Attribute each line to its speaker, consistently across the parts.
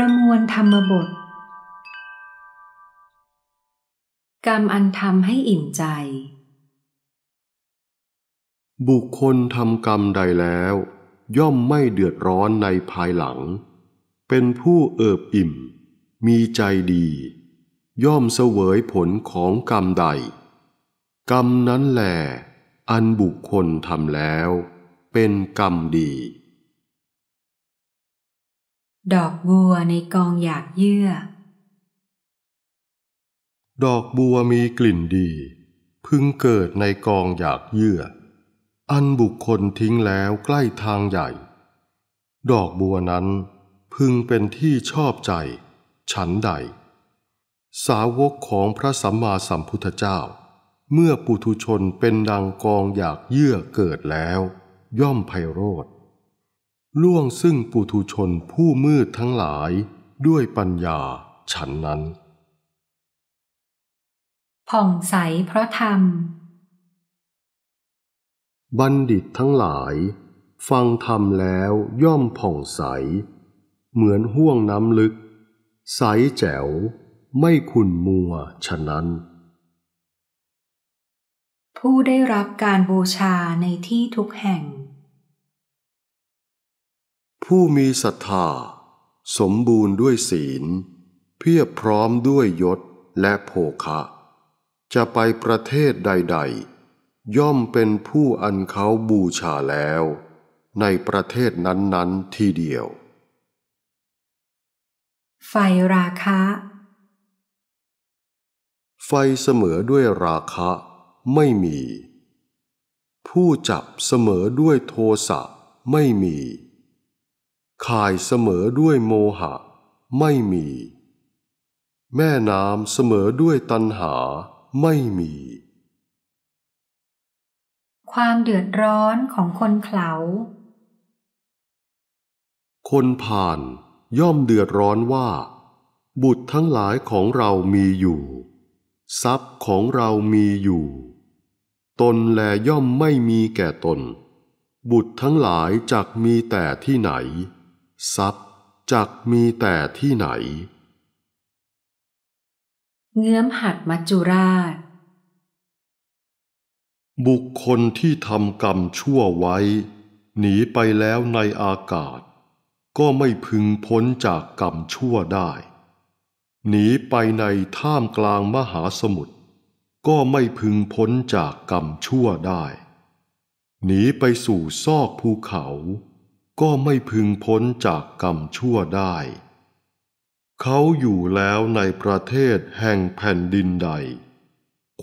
Speaker 1: ประมวลธรรมบท กรรมอันทำให้อิ่มใจ
Speaker 2: บุคคลทำกรรมใดแล้ว ย่อมไม่เดือดร้อนในภายหลัง เป็นผู้เอิบอิ่ม มีใจดี ย่อมเสวยผลของกรรมใด กรรมนั้นแหลอันบุคคลทำแล้ว เป็นกรรมดี
Speaker 1: ดอกบัวในกองหยากเยื่อ
Speaker 2: ดอกบัวมีกลิ่นดี พึงเกิดในกองหยากเยื่อ อันบุคคลทิ้งแล้วใกล้ทางใหญ่ ดอกบัวนั้นพึงเป็นที่ชอบใจ ฉันใด สาวกของพระสัมมาสัมพุทธเจ้า เมื่อปุถุชนเป็นดังกองอยากเยื่อเกิดแล้ว ย่อมไพโรธล่วงซึ่งปุถุชนผู้มืดทั้งหลายด้วยปัญญาฉันนั้น
Speaker 1: ผ่องใสเพราะธรรม
Speaker 2: บัณฑิตทั้งหลาย ฟังธรรมแล้วย่อมผ่องใส เหมือนห่วงน้ำลึก ใสแจ๋ว ไม่ขุ่นมัวฉะนั้น
Speaker 1: ผู้ได้รับการบูชาในที่ทุกแห่ง
Speaker 2: ผู้มีศรัทธา สมบูรณ์ด้วยศีล เพียบพร้อมด้วยยศและโภคะ จะไปประเทศใดๆ ย่อมเป็นผู้อันเขาบูชาแล้ว ในประเทศนั้นๆทีเดียว
Speaker 1: ไฟราคะ
Speaker 2: ไฟเสมอด้วยราคะไม่มี ผู้จับเสมอด้วยโทสะไม่มีข่ายเสมอด้วยโมหะไม่มี แม่น้ำเสมอด้วยตัณหาไม่มี
Speaker 1: ความเดือดร้อนของคนเขลา
Speaker 2: คนผ่านย่อมเดือดร้อนว่า บุตรทั้งหลายของเรามีอยู่ ทรัพย์ของเรามีอยู่ ตนแลย่อมไม่มีแก่ตน บุตรทั้งหลายจักมีแต่ที่ไหนทรัพย์จักมีแต่ที่ไหน
Speaker 1: เงื้อมหัดมัจจุราช
Speaker 2: บุคคลที่ทำกรรมชั่วไว้ หนีไปแล้วในอากาศ ก็ไม่พึงพ้นจากกรรมชั่วได้ หนีไปในท่ามกลางมหาสมุทร ก็ไม่พึงพ้นจากกรรมชั่วได้ หนีไปสู่ซอกภูเขาก็ไม่พึงพ้นจากกรรมชั่วได้ เขาอยู่แล้วในประเทศแห่งแผ่นดินใด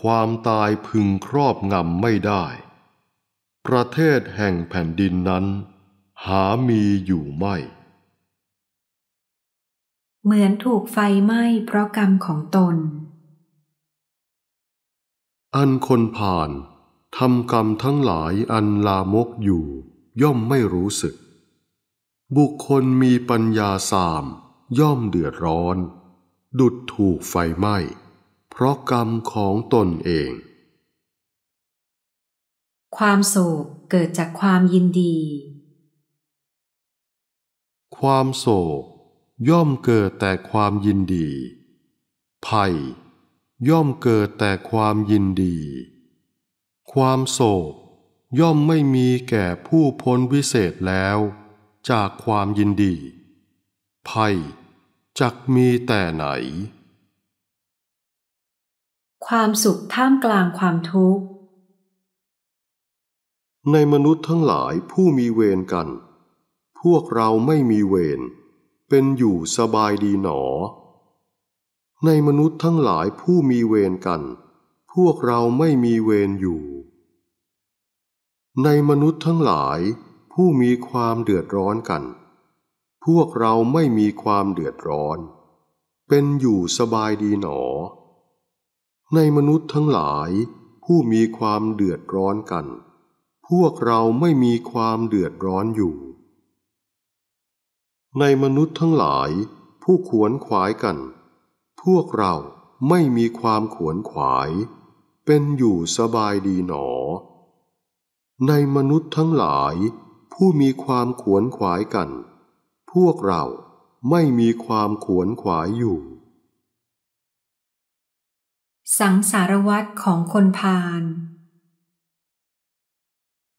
Speaker 2: ความตายพึงครอบงำไม่ได้ ประเทศแห่งแผ่นดินนั้น หามีอยู่ไม่
Speaker 1: เหมือนถูกไฟไหม้เพราะกรรมของตน
Speaker 2: อันคนผ่านทำกรรมทั้งหลายอันลามกอยู่ย่อมไม่รู้สึกบุคคลมีปัญญาสาม ย่อมเดือดร้อน ดุดถูกไฟไหม้ เพราะกรรมของตนเอง
Speaker 1: ความโศกเกิดจากความยินดี
Speaker 2: ความโศก ย่อมเกิดแต่ความยินดีภัยย่อมเกิดแต่ความยินดี ความโศกย่อมไม่มีแก่ผู้พ้นวิเศษแล้วจากความยินดี ภัยจักมีแต่ไหน
Speaker 1: ความสุขท่ามกลางความทุกข์
Speaker 2: ในมนุษย์ทั้งหลายผู้มีเวรกัน พวกเราไม่มีเวร เป็นอยู่สบายดีหนอ ในมนุษย์ทั้งหลายผู้มีเวรกัน พวกเราไม่มีเวรอยู่ ในมนุษย์ทั้งหลายผู้มีความเดือดร้อนกัน พวกเราไม่มีความเดือดร้อน เป็นอยู่สบายดีหนอ ในมนุษย์ทั้งหลายผู้มีความเดือดร้อนกัน พวกเราไม่มีความเดือดร้อนอยู่ ในมนุษย์ทั้งหลายผู้ขวนขวายกัน พวกเราไม่มีความขวนขวาย เป็นอยู่สบายดีหนอ ในมนุษย์ทั้งหลายผู้มีความขวนขวายกัน พวกเราไม่มีความขวนขวายอยู่
Speaker 1: สังสารวัตรของคนพาล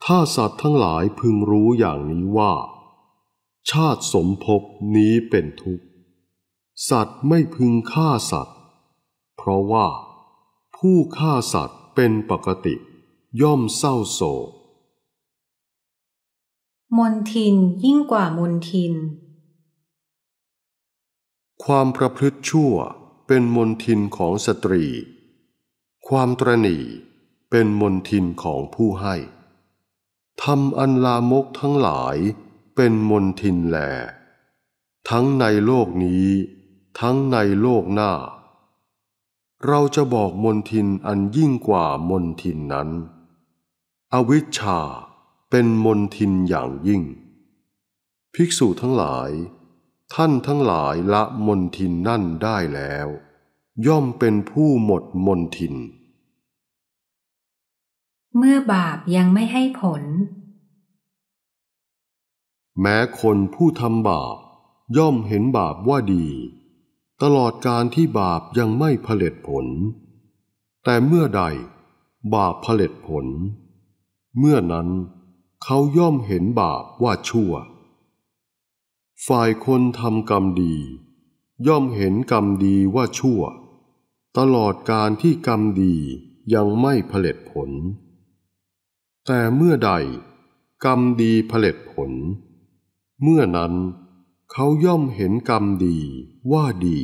Speaker 2: ถ้าสัตว์ทั้งหลายพึงรู้อย่างนี้ว่า ชาติสมภพนี้เป็นทุกข์สัตว์ไม่พึงฆ่าสัตว์ เพราะว่า ผู้ฆ่าสัตว์เป็นปกติ ย่อมเศร้าโศก
Speaker 1: มนทินยิ่งกว่ามนทิน
Speaker 2: ความประพฤติชั่วเป็นมนทินของสตรี ความตรณีเป็นมนทินของผู้ให้ทำอันลามกทั้งหลายเป็นมนทินแล ทั้งในโลกนี้ทั้งในโลกหน้า เราจะบอกมนทินอันยิ่งกว่ามนทินนั้น อวิชชาเป็นมนทินอย่างยิ่ง ภิกษุทั้งหลาย ท่านทั้งหลายละมนทินนั่นได้แล้ว ย่อมเป็นผู้หมดมนทิน
Speaker 1: เมื่อบาปยังไม่ให้ผล
Speaker 2: แม้คนผู้ทำบาปย่อมเห็นบาปว่าดี ตลอดการที่บาปยังไม่ผลิตผล แต่เมื่อใดบาปผลิตผล เมื่อนั้นเขาย่อมเห็นบาปว่าชั่ว ฝ่ายคนทำกรรมดี ย่อมเห็นกรรมดีว่าชั่ว ตลอดการที่กรรมดียังไม่ผลิตผล แต่เมื่อใดกรรมดีผลิตผล เมื่อนั้นเขาย่อมเห็นกรรมดีว่าดี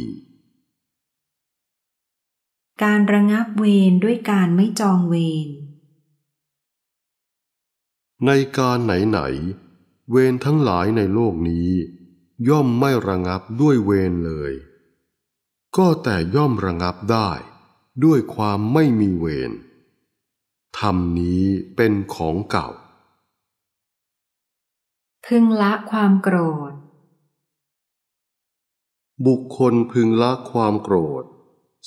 Speaker 1: การระงับเวรด้วยการไม่จองเวร
Speaker 2: ในการไหนๆ เวรทั้งหลายในโลกนี้ ย่อมไม่ระงับด้วยเวรเลย ก็แต่ย่อมระงับได้ด้วยความไม่มีเวรธรรมนี้เป็นของเก่า
Speaker 1: พึงละความโกรธ
Speaker 2: บุคคลพึงละความโกรธ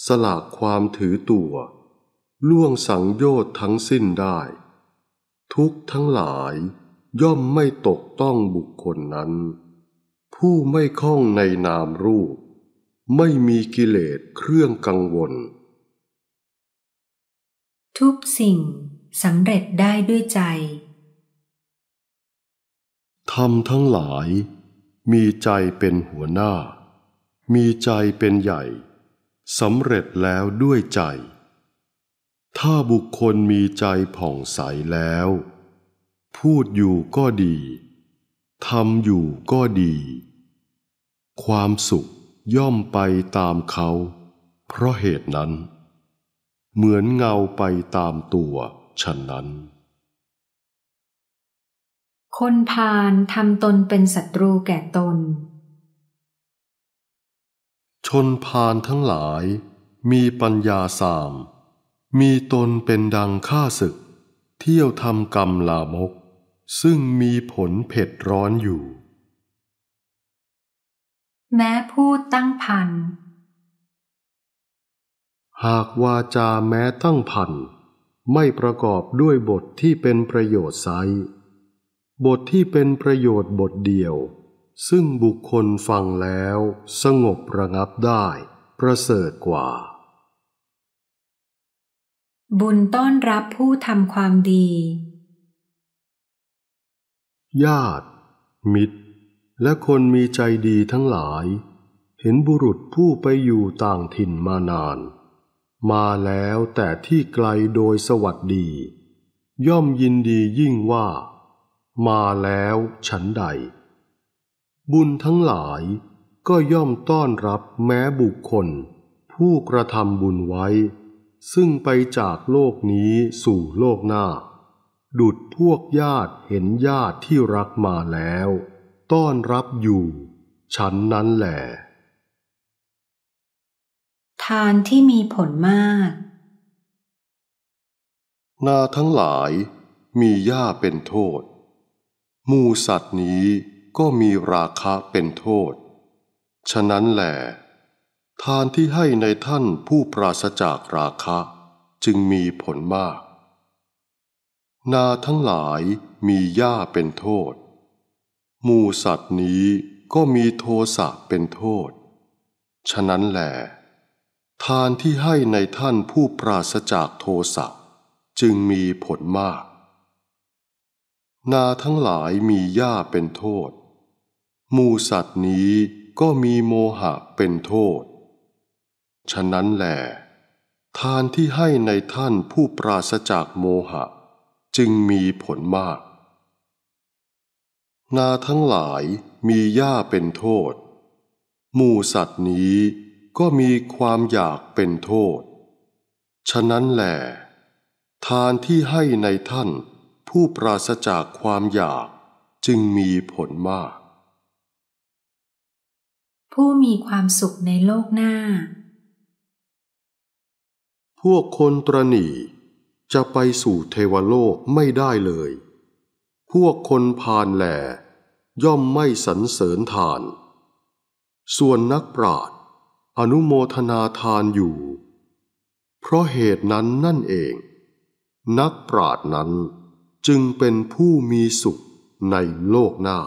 Speaker 2: สละความถือตัว ล่วงสังโยชน์ทั้งสิ้นได้ทุกทั้งหลายย่อมไม่ตกต้องบุคคลนั้น ผู้ไม่คล้องในนามรูป ไม่มีกิเลสเครื่องกังวล
Speaker 1: ทุกสิ่งสำเร็จได้ด้วยใจ
Speaker 2: ธรรมทั้งหลายมีใจเป็นหัวหน้า มีใจเป็นใหญ่สำเร็จแล้วด้วยใจถ้าบุคคลมีใจผ่องใสแล้ว พูดอยู่ก็ดี ทำอยู่ก็ดี ความสุขย่อมไปตามเขาเพราะเหตุนั้น เหมือนเงาไปตามตัวฉะนั้น
Speaker 1: คนพาลทำตนเป็นศัตรูแก่ตน
Speaker 2: ชนพาลทั้งหลายมีปัญญาสามมีตนเป็นดังข้าศึก เที่ยวทำกรรมลามก ซึ่งมีผลเผ็ดร้อนอยู่
Speaker 1: แม้พูดตั้งพัน
Speaker 2: หากวาจาแม้ตั้งพัน ไม่ประกอบด้วยบทที่เป็นประโยชน์ไซ บทที่เป็นประโยชน์บทเดียว ซึ่งบุคคลฟังแล้วสงบระงับได้ประเสริฐกว่า
Speaker 1: บุญต้อนรับผู้ทำความดี
Speaker 2: ญาติ มิตร และคนมีใจดีทั้งหลาย เห็นบุรุษผู้ไปอยู่ต่างถิ่นมานาน มาแล้วแต่ที่ไกลโดยสวัสดี ย่อมยินดียิ่งว่า มาแล้วฉันใด บุญทั้งหลายก็ย่อมต้อนรับแม้บุคคล ผู้กระทำบุญไว้ซึ่งไปจากโลกนี้สู่โลกหน้า ดุดพวกญาติเห็นญาติที่รักมาแล้ว ต้อนรับอยู่ ฉันนั้นแหละ
Speaker 1: ทานที่มีผลมาก
Speaker 2: นาทั้งหลายมีหญ้าเป็นโทษ มูสัตว์นี้ก็มีราคาเป็นโทษ ฉะนั้นแหละทานที่ให้ในท่านผู้ปราศจากราคะ จึงมีผลมาก นาทั้งหลายมีหญ้าเป็นโทษหมูสัตว์นี้ก็มีโทสะเป็นโทษ ฉะนั้นแหล ทานที่ให้ในท่านผู้ปราศจากโทสะจึงมีผลมาก นาทั้งหลายมีหญ้าเป็นโทษหมูสัตว์นี้ก็มีโมหะเป็นโทษฉะนั้นแหลทานที่ให้ในท่านผู้ปราศจากโมหะ จึงมีผลมาก นาทั้งหลายมีหญ้าเป็นโทษ หมู่สัตว์นี้ก็มีความอยากเป็นโทษ ฉะนั้นแหลทานที่ให้ในท่าน ผู้ปราศจากความอยากจึงมีผลมาก
Speaker 1: ผู้มีความสุขในโลกหน้า
Speaker 2: พวกคนตรณีจะไปสู่เทวโลกไม่ได้เลย พวกคนพานแหลย่อมไม่สันเสริญทาน ส่วนนักปราชญ์อนุโมทนาทานอยู่ เพราะเหตุนั้นนั่นเอง นักปราชญ์นั้นจึงเป็นผู้มีสุขในโลกหน้า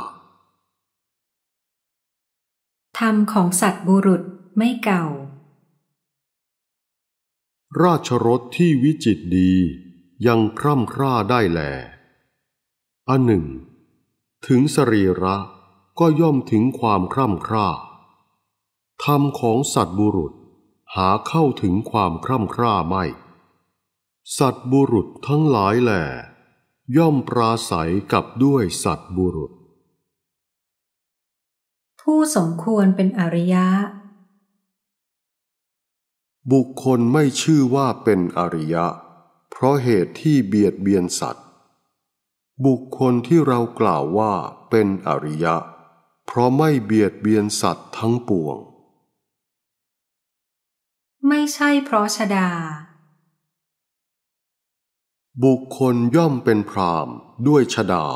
Speaker 1: ธรรมของสัตว์บุรุษไม่เก่า
Speaker 2: ราชรสที่วิจิตดียังคร่ำคร่าได้แลอันหนึ่ง ถึงสรีระก็ย่อมถึงความคร่ำคร่าธรรมของสัตบุรุษ หาเข้าถึงความคร่ำคร่าไม่ สัตบุรุษทั้งหลายแหลย่อมปราศัยกับด้วยสัตบุรุษ
Speaker 1: ผู้สมควรเป็นอริยะ
Speaker 2: บุคคลไม่ชื่อว่าเป็นอริยะ เพราะเหตุที่เบียดเบียนสัตว์ บุคคลที่เรากล่าวว่าเป็นอริยะเพราะไม่เบียดเบียนสัตว์ทั้งปวง
Speaker 1: ไม่ใช่เพราะชดา
Speaker 2: บุคคลย่อมเป็นพรามด้วยชดา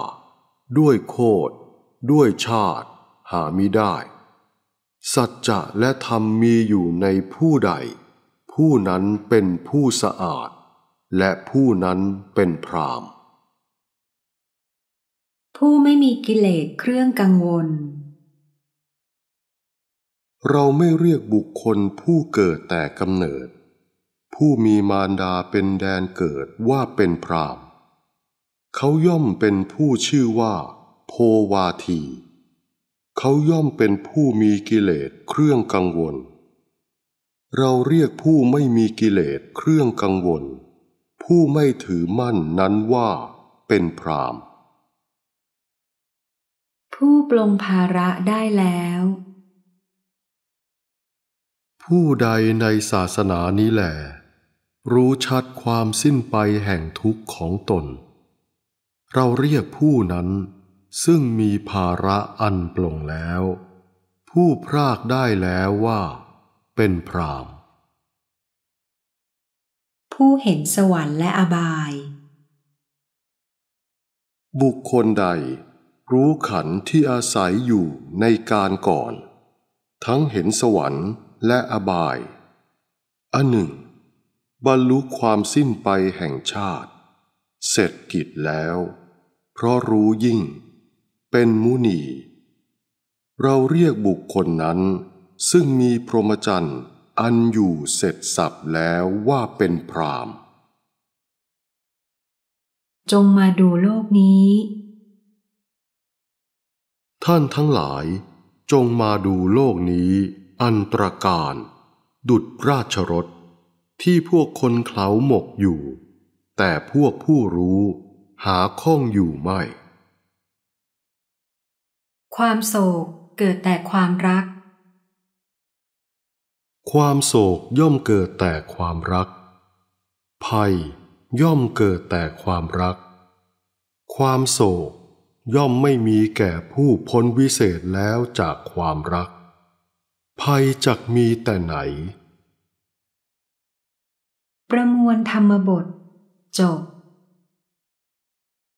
Speaker 2: ด้วยโคดด้วยชาติ หาไม่ได้ สัจจะและธรรมมีอยู่ในผู้ใดผู้นั้นเป็นผู้สะอาด และผู้นั้นเป็นพราม
Speaker 1: ผู้ไม่มีกิเลสเครื่องกังวล
Speaker 2: เราไม่เรียกบุคคลผู้เกิดแต่กำเนิด ผู้มีมารดาเป็นแดนเกิดว่าเป็นพรามเขาย่อมเป็นผู้ชื่อว่า โพวาที เขาย่อมเป็นผู้มีกิเลสเครื่องกังวลเราเรียกผู้ไม่มีกิเลสเครื่องกังวล ผู้ไม่ถือมั่นนั้นว่า เป็นพราม
Speaker 1: ผู้ปลงภาระได้แล้ว
Speaker 2: ผู้ใดในศาสนานี้แหลรู้ชัดความสิ้นไปแห่งทุกข์ของตน เราเรียกผู้นั้น ซึ่งมีภาระอันปลงแล้ว ผู้พรากได้แล้วว่าเป็นพราม
Speaker 1: ผู้เห็นสวรรค์และอบาย
Speaker 2: บุคคลใด รู้ขันที่อาศัยอยู่ในการก่อน ทั้งเห็นสวรรค์และอบายอันหนึ่ง บรรลุความสิ้นไปแห่งชาติ เสร็จกิจแล้ว เพราะรู้ยิ่ง เป็นมุนี เราเรียกบุคคลนั้นซึ่งมีพรหมจรรย์ อันอยู่เสร็จสับแล้วว่าเป็นพราม
Speaker 1: จงมาดูโลกนี้
Speaker 2: ท่านทั้งหลาย จงมาดูโลกนี้ อันตรการ ดุดราชรถ ที่พวกคนเขาหมกอยู่ แต่พวกผู้รู้หาข้องอยู่ไม่
Speaker 1: ความโศกเกิดแต่ความรัก
Speaker 2: ความโศกย่อมเกิดแต่ความรัก ภัย ย่อมเกิดแต่ความรัก ความโศกย่อมไม่มีแก่ผู้พ้นวิเศษแล้วจากความรัก ภัยจักมีแต่ไหน
Speaker 1: ประมวลธรรมบทจบ